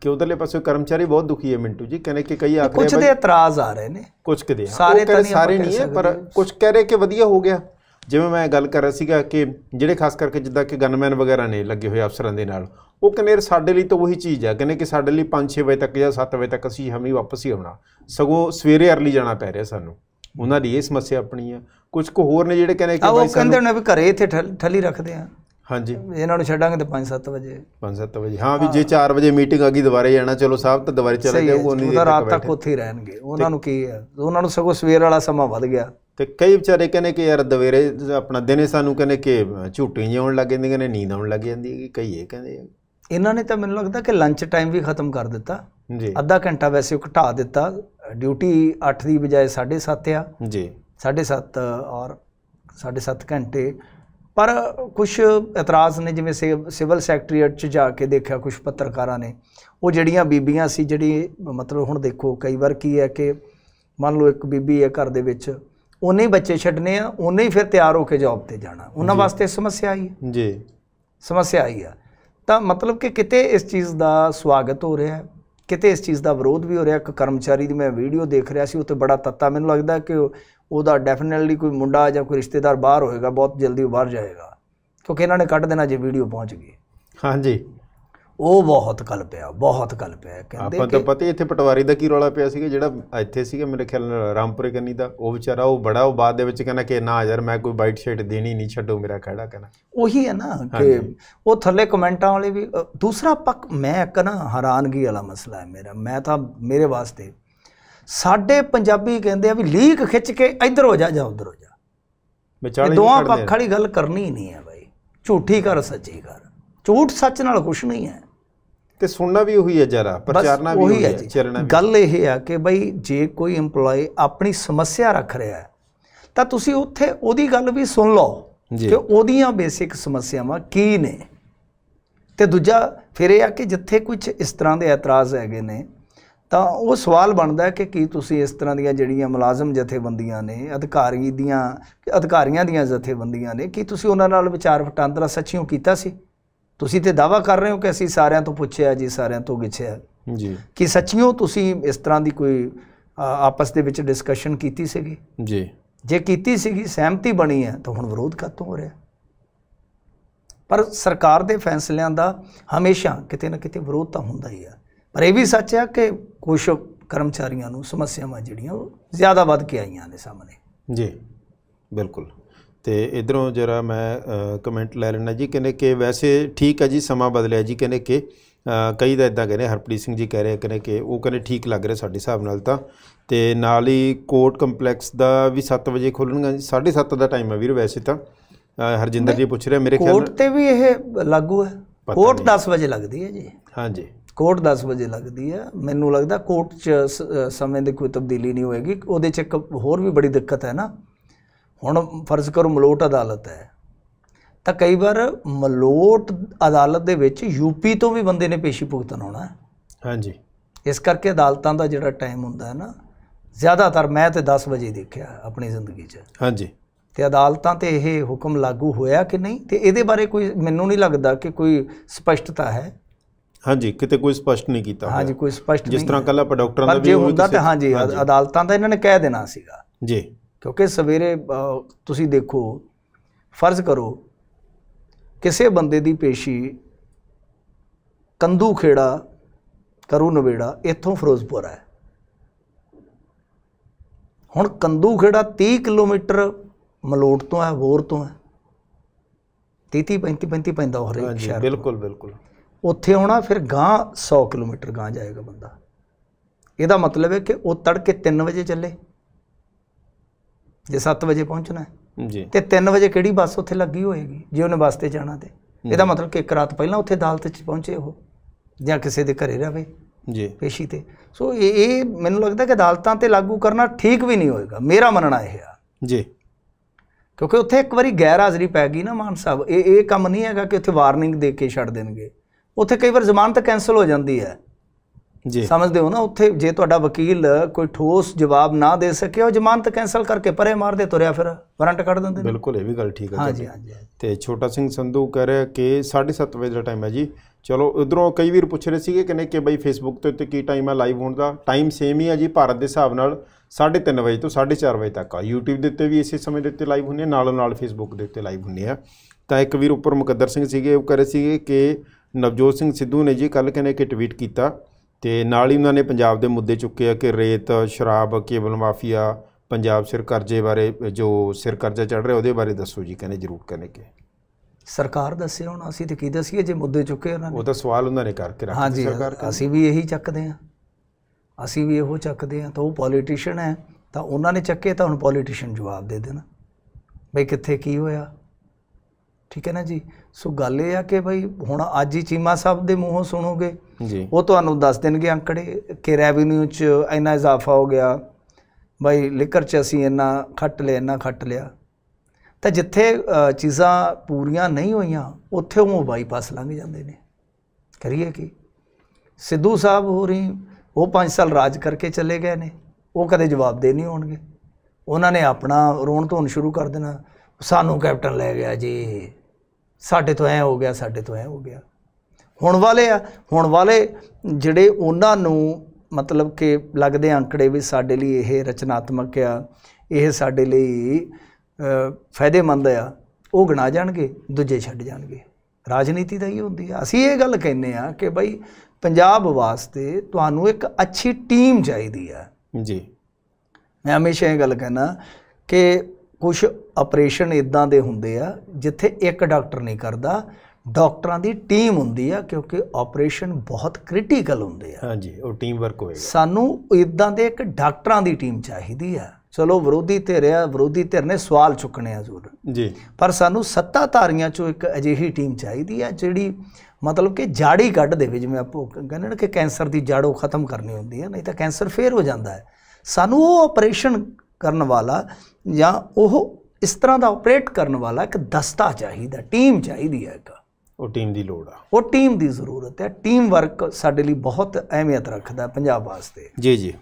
ਕਿ ਉਧਰਲੇ ਪਾਸੇ ਕਰਮਚਾਰੀ ਬਹੁਤ ਦੁਖੀ ਹੈ ਮਿੰਟੂ ਜੀ ਕਹਿੰਦੇ ਕਿ ਕਈ ਆਖਰੇ ਕੁਝ ਦੇ ਇਤਰਾਜ਼ ਆ ਰਹੇ ਨੇ ਕੁਝ ਕਿ ਦੇ ਸਾਰੇ ਤਾਂ ਨਹੀਂ ਸਾਰੇ ਨਹੀਂ ਹੈ ਪਰ ਕੁਝ ਕਹਿ ਰਹੇ ਕਿ ਵਧੀਆ ਹੋ ਗਿਆ ਜਿਵੇਂ ਮੈਂ ਗੱਲ ਕਰ ਰਿਹਾ ਸੀਗਾ ਕਿ ਜਿਹੜੇ ਖਾਸ ਕਰਕੇ ਜਿੱਦਾਂ ਕਿ ਗਨਮੈਨ ਵਗੈਰਾ ਨੇ ਲੱਗੇ ਹੋਏ ਅਫਸਰਾਂ ਦੇ ਨਾਲ ਉਹ ਕਹਿੰਦੇ ਸਾਡੇ ਲਈ ਤਾਂ ਉਹੀ ਚੀਜ਼ ਆ ਕਹਿੰਦੇ ਕਿ ਸਾਡੇ ਲਈ 5-6 ਵਜੇ ਤੱਕ ਜਾਂ 7 ਵਜੇ ਤੱਕ ਅਸੀਂ ਹਮੇ ਵਾਪਸ ਹੀ ਆਉਣਾ ਸਗੋਂ ਸਵੇਰੇ ਅਰਲੀ ਜਾਣਾ ਪੈ ਰਿਹਾ ਸਾਨੂੰ ਉਹਨਾਂ ਦੀ ਇਹ ਸਮੱਸਿਆ ਆਪਣੀ ਆ ਕੁਝ ਕੁ ਹੋਰ ਨੇ ਜਿਹੜੇ ਕਹਿੰਦੇ ਕਿ ਉਹ ਕਹਿੰਦੇ ਹੁਣ ਵੀ ਘਰੇ ਇੱਥੇ ਠੱਲੀ ਰੱਖਦੇ ਆ ਹਾਂਜੀ ਇਹਨਾਂ ਨੂੰ ਛੱਡਾਂਗੇ ਤੇ 5-7 ਵਜੇ 5-7 ਵਜੇ ਹਾਂ ਵੀ ਜੇ 4 ਵਜੇ ਮੀਟਿੰਗ ਆ ਗਈ ਦੁਬਾਰੇ ਜਾਣਾ ਚਲੋ ਸਾਹਿਬ ਤਾਂ ਦੁਬਾਰੇ ਚਲੇ ਜਾਓ ਉਹ ਨਹੀਂ ਰਾਤ ਤੱਕ ਉੱਥੇ ਹੀ ਰਹਿਣਗੇ ਉਹਨਾਂ ਨੂੰ ਕੀ ਹੈ ਉਹਨਾਂ ਨੂੰ ਸਗੋਂ ਸਵੇਰ ਵਾਲਾ ਸਮਾਂ ਵੱਧ ਗਿਆ ਤੇ ਕਈ ਵਿਚਾਰੇ ਕਹਿੰਦੇ ਕਿ ਯਾਰ ਦਵੇਰੇ ਆਪਣਾ ਦਿਨੇ ਸਾਨੂੰ ਕਹਿੰਦੇ ਕਿ ਝੂਟੀਆਂ ਜਿਉਣ ਲੱਗ ਜਾਂਦੀਆਂ ਨੇ ਨੀਂਦ ਆਉਣ ਲੱਗ ਜਾਂਦੀ ਹੈ ਕਿ ਕਈ ਇਹ ਕਹਿੰਦੇ ਇਹਨਾਂ ਨੇ ਤਾਂ ਮੈਨੂੰ ਲੱਗਦਾ ਕਿ ਲੰਚ ਟਾਈਮ ਵੀ ਖਤਮ ਕਰ ਦਿੱਤਾ ਜੀ ਅੱਧਾ ਘੰਟਾ ਵੈਸੇ ਘਟਾ ਦਿੱਤਾ ਡਿਊਟੀ 8 ਦੀ ਬਜਾਏ 7:30 ਆ ਜੀ 7:30 ਔਰ 7:30 ਘੰਟੇ ਪਰ ਕੁਝ ਇਤਰਾਜ਼ ਨੇ ਜਿਵੇਂ ਸਿਵਲ ਸੈਕਟਰੀਏਟ 'ਚ ਜਾ ਕੇ ਦੇਖਿਆ ਕੁਝ ਪੱਤਰਕਾਰਾਂ ਨੇ ਉਹ ਜਿਹੜੀਆਂ ਬੀਬੀਆਂ ਸੀ ਜਿਹੜੀ ਮਤਲਬ ਹੁਣ ਦੇਖੋ ਕਈ ਵਾਰ ਕੀ ਹੈ ਕਿ ਮੰਨ ਲਓ ਇੱਕ ਬੀਬੀ ਹੈ ਘਰ ਦੇ ਵਿੱਚ ਉਹਨੇ ਹੀ ਬੱਚੇ ਛੱਡਨੇ ਆ ਉਹਨੇ ਹੀ ਫਿਰ ਤਿਆਰ ਹੋ ਕੇ ਜੌਬ ਤੇ ਜਾਣਾ ਉਹਨਾਂ ਵਾਸਤੇ ਸਮੱਸਿਆ ਆਈ ਜੀ ਸਮੱਸਿਆ ਆਈ ਆ ਤਾਂ ਮਤਲਬ ਕਿ ਕਿਤੇ ਇਸ ਚੀਜ਼ ਦਾ ਸਵਾਗਤ ਹੋ ਰਿਹਾ ਹੈ ਕਿਤੇ ਇਸ ਚੀਜ਼ ਦਾ ਵਿਰੋਧ ਵੀ ਹੋ ਰਿਹਾ ਇੱਕ ਕਰਮਚਾਰੀ ਦੀ ਮੈਂ ਵੀਡੀਓ ਦੇਖ ਰਿਹਾ ਸੀ ਉੱਤੇ ਬੜਾ ਤੱਤਾ ਮੈਨੂੰ ਲੱਗਦਾ ਕਿ ਉਹਦਾ ਡੈਫੀਨਿਟਲੀ ਕੋਈ ਮੁੰਡਾ ਜਾਂ ਕੋਈ ਰਿਸ਼ਤੇਦਾਰ ਬਾਹਰ ਹੋਏਗਾ ਬਹੁਤ ਜਲਦੀ ਉਹ ਬਾਹਰ ਜਾਏਗਾ ਕਿਉਂਕਿ ਇਹਨਾਂ ਨੇ ਕੱਢ ਦੇਣਾ ਜੇ ਵੀਡੀਓ ਪਹੁੰਚ ਗਈ ਹਾਂਜੀ ਉਹ ਬਹੁਤ ਕਲ ਪਿਆ ਬਹੁਤ ਕਲ ਪਿਆ ਕਹਿੰਦੇ ਆਪਾਂ ਤਾਂ ਪਤਾ ਇੱਥੇ ਪਟਵਾਰੀ ਦਾ ਕੀ ਰੌਲਾ ਪਿਆ ਸੀਗਾ ਜਿਹੜਾ ਇੱਥੇ ਸੀਗਾ ਮੇਰੇ ਖਿਆਲ ਨਾਲ ਰਾਮਪੁਰੇ ਕੰਨੀ ਦਾ ਉਹ ਵਿਚਾਰਾ ਉਹ ਬੜਾ ਉਹ ਬਾਅਦ ਦੇ ਵਿੱਚ ਕਹਿੰਦਾ ਕਿ ਨਾ ਯਾਰ ਮੈਂ ਕੋਈ ਵਾਈਟ ਸ਼ੀਟ ਦੇਣੀ ਨਹੀਂ ਛੱਡੋ ਮੇਰਾ ਖੜਾ ਕਹਿੰਦਾ ਉਹੀ ਹੈ ਨਾ ਕਿ ਉਹ ਥੱਲੇ ਕਮੈਂਟਾਂ ਵਾਲੇ ਵੀ ਦੂਸਰਾ ਪੱਕ ਮੈਂ ਇੱਕ ਨਾ ਹੈਰਾਨਗੀ ਵਾਲਾ ਮਸਲਾ ਹੈ ਮੇਰਾ ਮੈਂ ਤਾਂ ਮੇਰੇ ਵਾਸਤੇ ਸਾਡੇ ਪੰਜਾਬੀ ਕਹਿੰਦੇ ਆ ਵੀ ਲੀਕ ਖਿੱਚ ਕੇ ਇੱਧਰ ਹੋ ਜਾ ਜਾਂ ਉੱਧਰ ਹੋ ਜਾ ਵਿਚਾਲੇ ਦੋਆ ਪੱਖ ਵਾਲੀ ਗੱਲ ਕਰਨੀ ਨਹੀਂ ਹੈ ਬਾਈ ਝੂਠੀ ਕਰ ਸੱਚੀ ਕਰ ਝੂਠ ਸੱਚ ਨਾਲ ਕੁਝ ਨਹੀਂ ਹੈ ਤੇ ਸੁਣਨਾ ਵੀ ਉਹੀ ਹੈ ਜਰਾ ਪ੍ਰਚਾਰਨਾ ਵੀ ਉਹੀ ਹੈ ਚਰਨਾ ਗੱਲ ਇਹ ਆ ਕਿ ਬਈ ਜੇ ਕੋਈ EMPLOYE ਆਪਣੀ ਸਮੱਸਿਆ ਰੱਖ ਰਿਹਾ ਹੈ ਤਾਂ ਤੁਸੀਂ ਉੱਥੇ ਉਹਦੀ ਗੱਲ ਵੀ ਸੁਣ ਲਓ ਕਿ ਉਹਦੀਆਂ ਬੇਸਿਕ ਸਮੱਸਿਆਵਾਂ ਕੀ ਨੇ ਤੇ ਦੂਜਾ ਫਿਰ ਇਹ ਆ ਕਿ ਜਿੱਥੇ ਕੁਝ ਇਸ ਤਰ੍ਹਾਂ ਦੇ ਇਤਰਾਜ਼ ਹੈਗੇ ਨੇ ਤਾਂ ਉਹ ਸਵਾਲ ਬਣਦਾ ਕਿ ਕੀ ਤੁਸੀਂ ਇਸ ਤਰ੍ਹਾਂ ਦੀਆਂ ਜਿਹੜੀਆਂ ਮੁਲਾਜ਼ਮ ਜਥੇਬੰਦੀਆਂ ਨੇ ਅਧਿਕਾਰੀ ਦੀਆਂ ਅਧਿਕਾਰੀਆਂ ਦੀਆਂ ਜਥੇਬੰਦੀਆਂ ਨੇ ਕੀ ਤੁਸੀਂ ਉਹਨਾਂ ਨਾਲ ਵਿਚਾਰ ਵਟਾਂਦਰਾ ਸੱਚੀਓ ਕੀਤਾ ਸੀ ਤੁਸੀਂ ਤੇ ਦਾਵਾ ਕਰ ਰਹੇ ਹੋ ਕਿ ਅਸੀਂ ਸਾਰਿਆਂ ਤੋਂ ਪੁੱਛਿਆ ਜੀ ਸਾਰਿਆਂ ਤੋਂ ਗਿੱਛਿਆ ਜੀ ਕਿ ਸੱਚੀਓ ਤੁਸੀਂ ਇਸ ਤਰ੍ਹਾਂ ਦੀ ਕੋਈ ਆਪਸ ਦੇ ਵਿੱਚ ਡਿਸਕਸ਼ਨ ਕੀਤੀ ਸੀਗੀ ਜੀ ਜੇ ਕੀਤੀ ਸੀਗੀ ਸਹਿਮਤੀ ਬਣੀ ਹੈ ਤਾਂ ਹੁਣ ਵਿਰੋਧ ਕਾਤੋਂ ਹੋ ਰਿਹਾ ਪਰ ਸਰਕਾਰ ਦੇ ਫੈਸਲਿਆਂ ਦਾ ਹਮੇਸ਼ਾ ਕਿਤੇ ਨਾ ਕਿਤੇ ਵਿਰੋਧ ਤਾਂ ਹੁੰਦਾ ਹੀ ਆ ਪਰ ਇਹ ਵੀ ਸੱਚ ਹੈ ਕਿ ਕੁਝ ਕਰਮਚਾਰੀਆਂ ਨੂੰ ਸਮੱਸਿਆਵਾਂ ਜਿਹੜੀਆਂ ਉਹ ਜ਼ਿਆਦਾ ਵੱਧ ਕੇ ਆਈਆਂ ਨੇ ਸਾਹਮਣੇ ਜੀ ਬਿਲਕੁਲ ਤੇ ਇਧਰੋਂ ਜਰਾ ਮੈਂ ਕਮੈਂਟ ਲੈ ਲੈਣਾ ਜੀ ਕਹਿੰਦੇ ਕਿ ਵੈਸੇ ਠੀਕ ਹੈ ਜੀ ਸਮਾਂ ਬਦਲਿਆ ਜੀ ਕਹਿੰਦੇ ਕਿ ਕਈ ਦਾ ਇਦਾਂ ਕਹਿੰਦੇ ਹਰਪ੍ਰੀਤ ਸਿੰਘ ਜੀ ਕਹਿ ਰਹੇ ਕਹਿੰਦੇ ਕਿ ਉਹ ਕਹਿੰਦੇ ਠੀਕ ਲੱਗ ਰਿਹਾ ਸਾਡੇ ਹਿਸਾਬ ਨਾਲ ਤਾਂ ਤੇ ਨਾਲ ਹੀ ਕੋਰਟ ਕੰਪਲੈਕਸ ਦਾ ਵੀ 7 ਵਜੇ ਖੋਲਣਗਾ 7:30 ਦਾ ਟਾਈਮ ਹੈ ਵੀਰ ਵੈਸੇ ਤਾਂ ਹਰਜਿੰਦਰ ਜੀ ਪੁੱਛ ਰਿਹਾ ਮੇਰੇ ਖਿਆਲ ਕੋਰਟ ਤੇ ਵੀ ਇਹ ਲਾਗੂ ਹੈ ਕੋਰਟ 10 ਵਜੇ ਲੱਗਦੀ ਹੈ ਜੀ ਹਾਂਜੀ ਕੋਰਟ 10 ਵਜੇ ਲੱਗਦੀ ਹੈ ਮੈਨੂੰ ਲੱਗਦਾ ਕੋਰਟ 'ਚ ਸਮੇਂ ਦੇ ਕੋਈ ਤਬਦੀਲੀ ਨਹੀਂ ਹੋਏਗੀ ਉਹਦੇ 'ਚ ਹੋਰ ਵੀ ਬੜੀ ਦਿੱਕਤ ਹੈ ਨਾ ਹੁਣ ਫਰਜ਼ ਕਰੋ ਮਲੋਟ ਅਦਾਲਤ ਹੈ ਤਾਂ ਕਈ ਵਾਰ ਮਲੋਟ ਅਦਾਲਤ ਦੇ ਵਿੱਚ ਯੂਪੀ ਤੋਂ ਵੀ ਬੰਦੇ ਨੇ ਪੇਸ਼ੀ ਭੁਗਤਣ ਆਉਣਾ ਹਾਂਜੀ ਇਸ ਕਰਕੇ ਅਦਾਲਤਾਂ ਦਾ ਜਿਹੜਾ ਟਾਈਮ ਹੁੰਦਾ ਹੈ ਨਾ ਜ਼ਿਆਦਾਤਰ ਮੈਂ ਤੇ 10 ਵਜੇ ਦੇਖਿਆ ਆਪਣੀ ਜ਼ਿੰਦਗੀ 'ਚ ਹਾਂਜੀ ਤੇ ਅਦਾਲਤਾਂ ਤੇ ਇਹ ਹੁਕਮ ਲਾਗੂ ਹੋਇਆ ਕਿ ਨਹੀਂ ਤੇ ਇਹਦੇ ਬਾਰੇ ਕੋਈ ਮੈਨੂੰ ਨਹੀਂ ਲੱਗਦਾ ਕਿ ਕੋਈ ਸਪਸ਼ਟਤਾ ਹੈ ਹਾਂਜੀ ਕਿਤੇ ਕੋਈ ਸਪਸ਼ਟ ਨਹੀਂ ਕੀਤਾ ਹਾਂਜੀ ਕੋਈ ਸਪਸ਼ਟ ਨਹੀਂ ਜਿਸ ਤਰ੍ਹਾਂ ਕੱਲਾ ਡਾਕਟਰਾਂ ਦਾ ਵੀ ਹੁੰਦਾ ਤਾਂ ਹਾਂਜੀ ਅਦਾਲਤਾਂ ਦਾ ਇਹਨਾਂ ਨੇ ਕਹਿ ਦੇਣਾ ਸੀਗਾ ਜੀ ਕਿਉਂਕਿ ਸਵੇਰੇ ਤੁਸੀਂ ਦੇਖੋ ਫਰਜ਼ ਕਰੋ ਕਿਸੇ ਬੰਦੇ ਦੀ ਪੇਸ਼ੀ ਕੰਦੂ ਖੇੜਾ ਕਰੂ ਨਵੇੜਾ ਇੱਥੋਂ ਫਿਰੋਜ਼ਪੁਰ ਹੈ ਹੁਣ ਕੰਦੂ ਖੇੜਾ 30 ਕਿਲੋਮੀਟਰ ਮਲੋਟ ਤੋਂ ਹੈ ਹੋਰ ਤੋਂ ਹੈ 30 35 35 ਪੈਂਦਾ ਹੋ ਰਿਹਾ ਸ਼ਹਿਰ ਬਿਲਕੁਲ ਬਿਲਕੁਲ ਉੱਥੇ ਆਉਣਾ ਫਿਰ ਗਾਂ 100 ਕਿਲੋਮੀਟਰ ਗਾਂ ਜਾਏਗਾ ਬੰਦਾ ਇਹਦਾ ਮਤਲਬ ਹੈ ਕਿ ਉਹ ਤੜਕੇ 3 ਵਜੇ ਚੱਲੇ ਜੇ 7 ਵਜੇ ਪਹੁੰਚਣਾ ਹੈ ਜੀ ਤੇ 3 ਵਜੇ ਕਿਹੜੀ ਬੱਸ ਉੱਥੇ ਲੱਗੀ ਹੋਏਗੀ ਜੇ ਉਹਨੇ ਬੱਸ ਤੇ ਜਾਣਾ ਤੇ ਇਹਦਾ ਮਤਲਬ ਕਿ ਇੱਕ ਰਾਤ ਪਹਿਲਾਂ ਉੱਥੇ ਅਦਾਲਤ 'ਚ ਪਹੁੰਚੇ ਉਹ ਜਾਂ ਕਿਸੇ ਦੇ ਘਰੇ ਰਹੇ ਜੀ ਪੇਸ਼ੀ ਤੇ ਸੋ ਇਹ ਮੈਨੂੰ ਲੱਗਦਾ ਕਿ ਅਦਾਲਤਾਂ ਤੇ ਲਾਗੂ ਕਰਨਾ ਠੀਕ ਵੀ ਨਹੀਂ ਹੋਏਗਾ ਮੇਰਾ ਮੰਨਣਾ ਇਹ ਆ ਜੀ ਕਿਉਂਕਿ ਉੱਥੇ ਇੱਕ ਵਾਰੀ ਗੈਰ ਹਾਜ਼ਰੀ ਪੈ ਗਈ ਨਾ ਮਾਨ ਸਾਹਿਬ ਇਹ ਇਹ ਕੰਮ ਨਹੀਂ ਹੈਗਾ ਕਿ ਉੱਥੇ ਵਾਰਨਿੰਗ ਦੇ ਕੇ ਛੱਡ ਦੇਣਗੇ ਉੱਥੇ ਕਈ ਵਾਰ ਜ਼ਮਾਨਤ ਕੈਨਸਲ ਹੋ ਜਾਂਦੀ ਹੈ ਜੀ ਸਮਝਦੇ ਹੋ ਨਾ ਉੱਥੇ ਜੇ ਤੁਹਾਡਾ ਵਕੀਲ ਕੋਈ ਠੋਸ ਜਵਾਬ ਨਾ ਦੇ ਸਕੇ ਉਹ ਜ਼ਮਾਨਤ ਕੈਨਸਲ ਕਰਕੇ ਪਰੇ ਮਾਰਦੇ ਤੁਰਿਆ ਫਿਰ ਵਾਰੰਟ ਕੱਢ ਦਿੰਦੇ ਬਿਲਕੁਲ ਇਹ ਵੀ ਗੱਲ ਠੀਕ ਹੈ ਜੀ ਹਾਂਜੀ ਤੇ ਛੋਟਾ ਸਿੰਘ ਸੰਧੂ ਕਹ ਰਿਹਾ ਕਿ 7:30 ਵਜੇ ਦਾ ਟਾਈਮ ਹੈ ਜੀ ਚਲੋ ਉਧਰੋਂ ਕਈ ਵੀਰ ਪੁੱਛ ਰਹੇ ਸੀਗੇ ਕਿ ਨੇ ਕਿ ਬਈ ਫੇਸਬੁੱਕ ਤੇ ਉੱਤੇ ਕੀ ਟਾਈਮ ਹੈ ਲਾਈਵ ਹੋਣ ਦਾ ਟਾਈਮ ਸੇਮ ਹੀ ਹੈ ਜੀ ਭਾਰਤ ਦੇ ਹਿਸਾਬ ਨਾਲ 3:30 ਵਜੇ ਤੋਂ 4:30 ਵਜੇ ਤੱਕ ਆ YouTube ਦੇ ਉੱਤੇ ਵੀ ਇਸੇ ਸਮੇਂ ਦੇ ਉੱਤੇ ਲਾਈਵ ਹੁੰਨੇ ਨਾਲੋਂ ਨਾਲ ਫੇਸਬੁੱਕ ਦੇ ਉੱਤੇ ਲਾਈਵ ਹੁੰਨੇ ਆ ਤਾਂ ਇੱਕ ਵੀਰ ਉੱਪਰ ਮੁਕੱਦਰ ਸਿੰਘ ਸੀਗੇ ਉਹ ਕਹ ਰਹੇ ਸੀਗੇ ਕਿ ਨਵਜੋਤ ਸਿੰਘ ਸਿੱਧੂ ਨੇ ਜੀ ਕੱਲ ਕਹਿੰਦੇ ਕਿ ਟਵੀਟ ਕੀਤਾ ਤੇ ਨਾਲ ਹੀ ਉਹਨਾਂ ਨੇ ਪੰਜਾਬ ਦੇ ਮੁੱਦੇ ਚੁੱਕੇ ਆ ਕਿ ਰੇਤ ਸ਼ਰਾਬ ਕੇਬਲ ਮਾਫੀਆ ਪੰਜਾਬ ਸਿਰ ਕਰਜ਼ੇ ਬਾਰੇ ਜੋ ਸਿਰ ਕਰਜ਼ਾ ਚੜ ਰਿਹਾ ਉਹਦੇ ਬਾਰੇ ਦੱਸੋ ਜੀ ਕਹਿੰਦੇ ਜ਼ਰੂਰ ਕਹਿੰਦੇ ਕਿ ਸਰਕਾਰ ਦੱਸੇ ਹੁਣ ਅਸੀਂ ਤੇ ਕੀ ਦੱਸੀਏ ਜੇ ਮੁੱਦੇ ਚੁੱਕੇ ਉਹਨਾਂ ਨੇ ਉਹ ਤਾਂ ਸਵਾਲ ਉਹਨਾਂ ਨੇ ਕਰਕੇ ਰੱਖਿਆ ਸਰਕਾਰ ਹਾਂਜੀ ਅਸੀਂ ਵੀ ਇਹੀ ਚੱਕਦੇ ਆ ਅਸੀਂ ਵੀ ਇਹੋ ਚੱਕਦੇ ਆ ਤਾਂ ਉਹ ਪੋਲੀਟੀਸ਼ੀਅਨ ਹੈ ਤਾਂ ਉਹਨਾਂ ਨੇ ਚੱਕੇ ਤਾਂ ਹੁਣ ਪੋਲੀਟੀਸ਼ੀਅਨ ਜਵਾਬ ਦੇ ਦੇਣਾ ਬਈ ਕਿੱਥੇ ਕੀ ਹੋਇਆ ਠੀਕ ਹੈ ਨਾ ਜੀ ਸੋ ਗੱਲ ਇਹ ਆ ਕਿ ਭਾਈ ਹੁਣ ਅੱਜ ਹੀ ਚੀਮਾ ਸਾਹਿਬ ਦੇ ਮੂੰਹੋਂ ਸੁਣੋਗੇ ਜੀ ਉਹ ਤੁਹਾਨੂੰ ਦੱਸ ਦੇਣਗੇ ਅੰਕੜੇ ਕਿ ਰੈਵਨਿਊ 'ਚ ਇੰਨਾ ਇਜ਼ਾਫਾ ਹੋ ਗਿਆ ਭਾਈ ਲਿਕਰ 'ਚ ਅਸੀਂ ਇੰਨਾ ਖੱਟ ਲਿਆ ਇੰਨਾ ਖੱਟ ਲਿਆ ਤਾਂ ਜਿੱਥੇ ਚੀਜ਼ਾਂ ਪੂਰੀਆਂ ਨਹੀਂ ਹੋਈਆਂ ਉੱਥੇ ਉਹ ਬਾਈਪਾਸ ਲੰਘ ਜਾਂਦੇ ਨੇ ਕਰੀਏ ਕੀ ਸਿੱਧੂ ਸਾਹਿਬ ਹੋ ਰਹੀ ਉਹ 5 ਸਾਲ ਰਾਜ ਕਰਕੇ ਚਲੇ ਗਏ ਨੇ ਉਹ ਕਦੇ ਜਵਾਬ ਦੇ ਨਹੀਂ ਹੋਣਗੇ ਉਹਨਾਂ ਨੇ ਆਪਣਾ ਰੋਣ ਧੋਣ ਸ਼ੁਰੂ ਕਰ ਦੇਣਾ ਸਾਨੂੰ ਕੈਪਟਨ ਲੈ ਗਿਆ ਜੀ ਸਾਡੇ ਤੋਂ ਐ ਹੋ ਗਿਆ ਸਾਡੇ ਤੋਂ ਐ ਹੋ ਗਿਆ ਹੁਣ ਵਾਲੇ ਆ ਹੁਣ ਵਾਲੇ ਜਿਹੜੇ ਉਹਨਾਂ ਨੂੰ ਮਤਲਬ ਕਿ ਲੱਗਦੇ ਅੰਕੜੇ ਵੀ ਸਾਡੇ ਲਈ ਇਹ ਰਚਨਾਤਮਕ ਆ ਇਹ ਸਾਡੇ ਲਈ ਫਾਇਦੇਮੰਦ ਆ ਉਹ ਗਣਾ ਜਾਣਗੇ ਦੂਜੇ ਛੱਡ ਜਾਣਗੇ ਰਾਜਨੀਤੀ ਦਾ ਹੀ ਹੁੰਦੀ ਆ ਅਸੀਂ ਇਹ ਗੱਲ ਕਹਿੰਨੇ ਆ ਕਿ ਬਈ ਪੰਜਾਬ ਵਾਸਤੇ ਤੁਹਾਨੂੰ ਇੱਕ ਅੱਛੀ ਟੀਮ ਚਾਹੀਦੀ ਆ ਜੀ ਮੈਂ ਹਮੇਸ਼ਾ ਇਹ ਗੱਲ ਕਹਿਣਾ ਕਿ ਕੁਝ ਆਪਰੇਸ਼ਨ ਇਦਾਂ ਦੇ ਹੁੰਦੇ ਆ ਜਿੱਥੇ ਇੱਕ ਡਾਕਟਰ ਨਹੀਂ ਕਰਦਾ ਡਾਕਟਰਾਂ ਦੀ ਟੀਮ ਹੁੰਦੀ ਆ ਕਿਉਂਕਿ ਆਪਰੇਸ਼ਨ ਬਹੁਤ ਕ੍ਰਿਟੀਕਲ ਹੁੰਦੇ ਆ ਹਾਂਜੀ ਉਹ ਟੀਮ ਵਰਕ ਹੋਏਗਾ ਸਾਨੂੰ ਇਦਾਂ ਦੇ ਇੱਕ ਡਾਕਟਰਾਂ ਦੀ ਟੀਮ ਚਾਹੀਦੀ ਆ ਚਲੋ ਵਿਰੋਧੀ ਧਿਰ ਆ ਵਿਰੋਧੀ ਧਿਰ ਨੇ ਸਵਾਲ ਚੁੱਕਣੇ ਆ ਜ਼ਰੂਰ ਜੀ ਪਰ ਸਾਨੂੰ ਸੱਤਾਧਾਰੀਆਂ ਚੋਂ ਇੱਕ ਅਜਿਹੀ ਟੀਮ ਚਾਹੀਦੀ ਆ ਜਿਹੜੀ ਮਤਲਬ ਕਿ ਜਾੜੀ ਕੱਢ ਦੇਵੇ ਜਿਵੇਂ ਆਪੋ ਕਹਿੰਨਣ ਕਿ ਕੈਂਸਰ ਦੀ ਜੜੋ ਖਤਮ ਕਰਨੀ ਹੁੰਦੀ ਆ ਨਹੀਂ ਤਾਂ ਕੈਂਸਰ ਫੇਰ ਹੋ ਜਾਂਦਾ ਹੈ ਸਾਨੂੰ ਉਹ ਆਪਰੇਸ਼ਨ ਕਰਨ ਵਾਲਾ ਜਾਂ ਉਹ ਇਸ ਤਰ੍ਹਾਂ ਦਾ ਆਪਰੇਟ ਕਰਨ ਵਾਲਾ ਇੱਕ ਦਸਤਾ ਚਾਹੀਦਾ ਟੀਮ ਚਾਹੀਦੀ ਹੈ ਇੱਕ ਉਹ ਟੀਮ ਦੀ ਲੋੜ ਆ ਉਹ ਟੀਮ ਦੀ ਜ਼ਰੂਰਤ ਹੈ ਟੀਮ ਵਰਕ ਸਾਡੇ ਲਈ ਬਹੁਤ ਅਹਿਮੀਅਤ ਰੱਖਦਾ ਪੰਜਾਬ ਵਾਸਤੇ ਜੀ ਜੀ